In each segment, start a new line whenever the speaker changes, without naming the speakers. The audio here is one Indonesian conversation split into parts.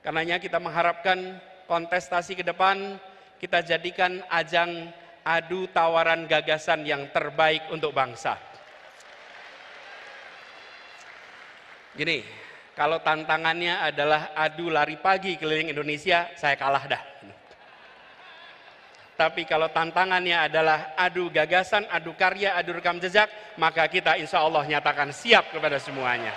Karenanya kita mengharapkan kontestasi ke depan kita jadikan ajang adu tawaran gagasan yang terbaik untuk bangsa. Gini, kalau tantangannya adalah adu lari pagi keliling Indonesia, saya kalah dah. Tapi kalau tantangannya adalah adu gagasan, adu karya, adu rekam jejak, maka kita insya Allah nyatakan siap kepada semuanya.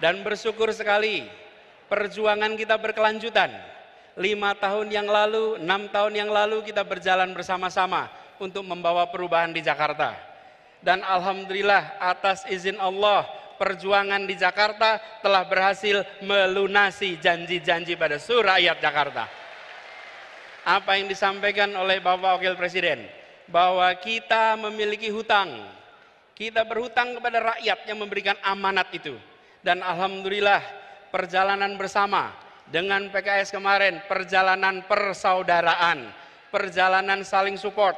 Dan bersyukur sekali perjuangan kita berkelanjutan. Lima tahun yang lalu, enam tahun yang lalu kita berjalan bersama-sama untuk membawa perubahan di Jakarta. Dan Alhamdulillah atas izin Allah perjuangan di Jakarta telah berhasil melunasi janji-janji pada seluruh rakyat Jakarta. Apa yang disampaikan oleh Bapak Wakil Presiden bahwa kita memiliki hutang. Kita berhutang kepada rakyat yang memberikan amanat itu dan alhamdulillah perjalanan bersama dengan PKS kemarin perjalanan persaudaraan, perjalanan saling support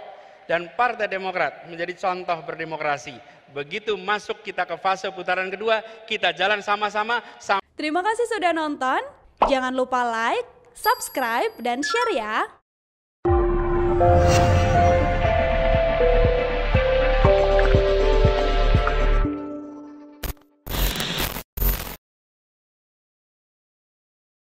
dan Partai Demokrat menjadi contoh berdemokrasi. Begitu masuk kita ke fase putaran kedua, kita jalan sama-sama. Terima kasih sudah nonton. Jangan lupa like,
subscribe, dan share ya.